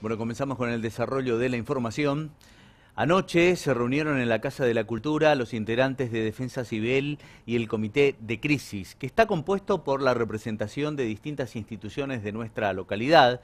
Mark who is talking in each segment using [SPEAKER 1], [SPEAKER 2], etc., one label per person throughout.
[SPEAKER 1] Bueno, comenzamos con el desarrollo de la información. Anoche se reunieron en la Casa de la Cultura los integrantes de Defensa Civil y el Comité de Crisis, que está compuesto por la representación de distintas instituciones de nuestra localidad.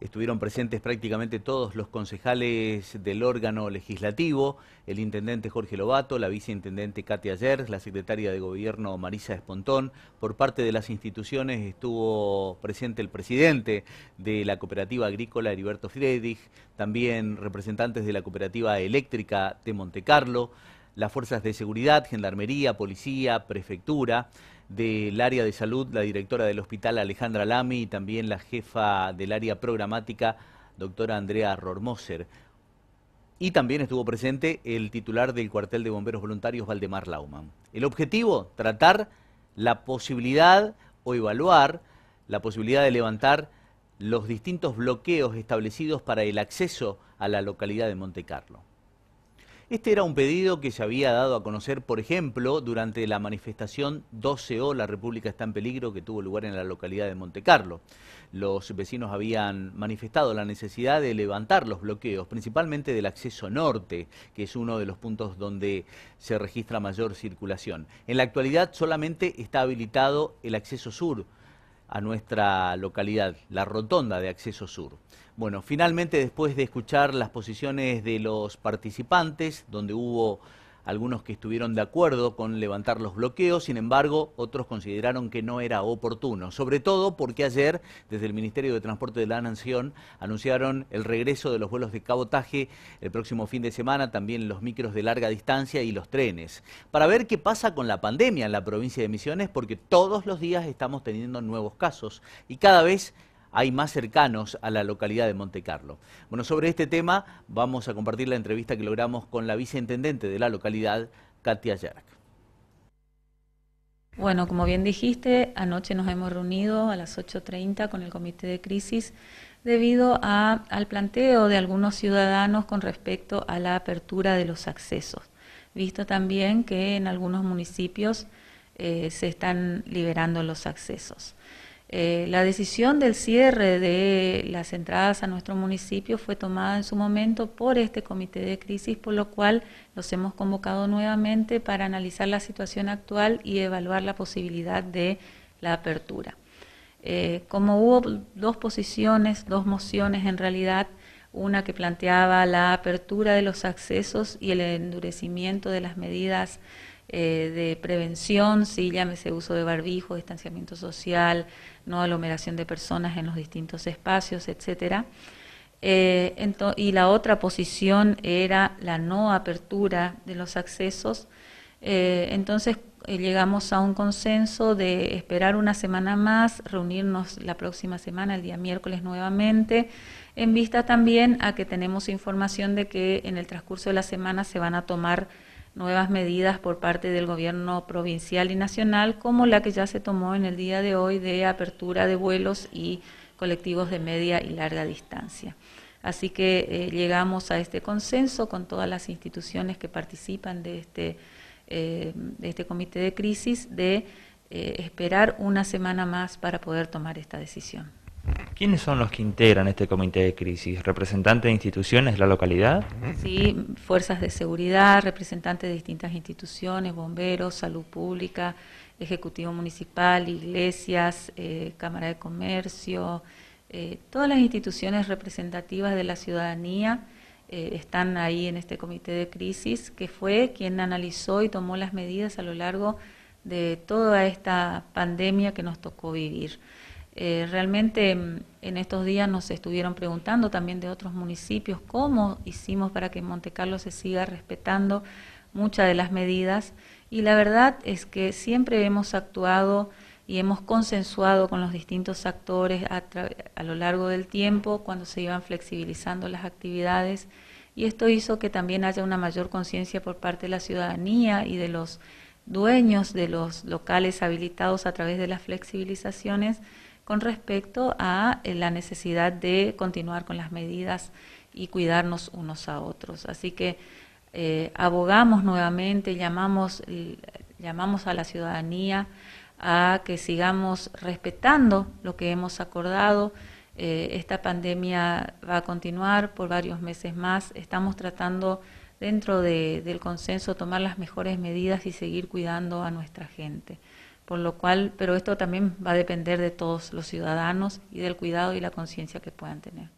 [SPEAKER 1] Estuvieron presentes prácticamente todos los concejales del órgano legislativo, el intendente Jorge Lobato, la viceintendente Katia Ayer, la secretaria de gobierno Marisa Espontón. Por parte de las instituciones estuvo presente el presidente de la cooperativa agrícola Heriberto Friedrich, también representantes de la cooperativa eléctrica de Montecarlo, las fuerzas de seguridad, gendarmería, policía, prefectura del área de salud, la directora del hospital Alejandra Lamy y también la jefa del área programática, doctora Andrea Rormoser. Y también estuvo presente el titular del cuartel de bomberos voluntarios, Valdemar Lauman. El objetivo, tratar la posibilidad o evaluar la posibilidad de levantar los distintos bloqueos establecidos para el acceso a la localidad de Monte Carlo. Este era un pedido que se había dado a conocer, por ejemplo, durante la manifestación 12O, La República está en peligro, que tuvo lugar en la localidad de Monte Carlo. Los vecinos habían manifestado la necesidad de levantar los bloqueos, principalmente del acceso norte, que es uno de los puntos donde se registra mayor circulación. En la actualidad solamente está habilitado el acceso sur, a nuestra localidad, la rotonda de acceso sur. Bueno, finalmente después de escuchar las posiciones de los participantes, donde hubo algunos que estuvieron de acuerdo con levantar los bloqueos, sin embargo, otros consideraron que no era oportuno, sobre todo porque ayer desde el Ministerio de Transporte de la Nación anunciaron el regreso de los vuelos de cabotaje el próximo fin de semana, también los micros de larga distancia y los trenes, para ver qué pasa con la pandemia en la provincia de Misiones, porque todos los días estamos teniendo nuevos casos y cada vez hay más cercanos a la localidad de Carlo. Bueno, sobre este tema vamos a compartir la entrevista que logramos con la viceintendente de la localidad, Katia Yarak.
[SPEAKER 2] Bueno, como bien dijiste, anoche nos hemos reunido a las 8.30 con el Comité de Crisis debido al planteo de algunos ciudadanos con respecto a la apertura de los accesos, visto también que en algunos municipios eh, se están liberando los accesos. Eh, la decisión del cierre de las entradas a nuestro municipio fue tomada en su momento por este comité de crisis, por lo cual los hemos convocado nuevamente para analizar la situación actual y evaluar la posibilidad de la apertura. Eh, como hubo dos posiciones, dos mociones en realidad, una que planteaba la apertura de los accesos y el endurecimiento de las medidas eh, de prevención, sí, llámese uso de barbijo, distanciamiento social, no aglomeración de personas en los distintos espacios, etcétera. Eh, y la otra posición era la no apertura de los accesos. Eh, entonces llegamos a un consenso de esperar una semana más, reunirnos la próxima semana, el día miércoles nuevamente, en vista también a que tenemos información de que en el transcurso de la semana se van a tomar nuevas medidas por parte del gobierno provincial y nacional, como la que ya se tomó en el día de hoy de apertura de vuelos y colectivos de media y larga distancia. Así que eh, llegamos a este consenso con todas las instituciones que participan de este, eh, este comité de crisis de eh, esperar una semana más para poder tomar esta decisión.
[SPEAKER 1] ¿Quiénes son los que integran este comité de crisis? ¿Representantes de instituciones de la localidad?
[SPEAKER 2] Sí, fuerzas de seguridad, representantes de distintas instituciones, bomberos, salud pública, ejecutivo municipal, iglesias, eh, cámara de comercio, eh, todas las instituciones representativas de la ciudadanía eh, están ahí en este comité de crisis, que fue quien analizó y tomó las medidas a lo largo de toda esta pandemia que nos tocó vivir. Eh, realmente mm, en estos días nos estuvieron preguntando también de otros municipios cómo hicimos para que Monte Carlo se siga respetando muchas de las medidas y la verdad es que siempre hemos actuado y hemos consensuado con los distintos actores a lo largo del tiempo cuando se iban flexibilizando las actividades y esto hizo que también haya una mayor conciencia por parte de la ciudadanía y de los dueños de los locales habilitados a través de las flexibilizaciones con respecto a eh, la necesidad de continuar con las medidas y cuidarnos unos a otros. Así que eh, abogamos nuevamente, llamamos, llamamos a la ciudadanía a que sigamos respetando lo que hemos acordado. Eh, esta pandemia va a continuar por varios meses más. Estamos tratando dentro del consenso tomar las mejores medidas y seguir cuidando a nuestra gente por lo cual, pero esto también va a depender de todos los ciudadanos y del cuidado y la conciencia que puedan tener.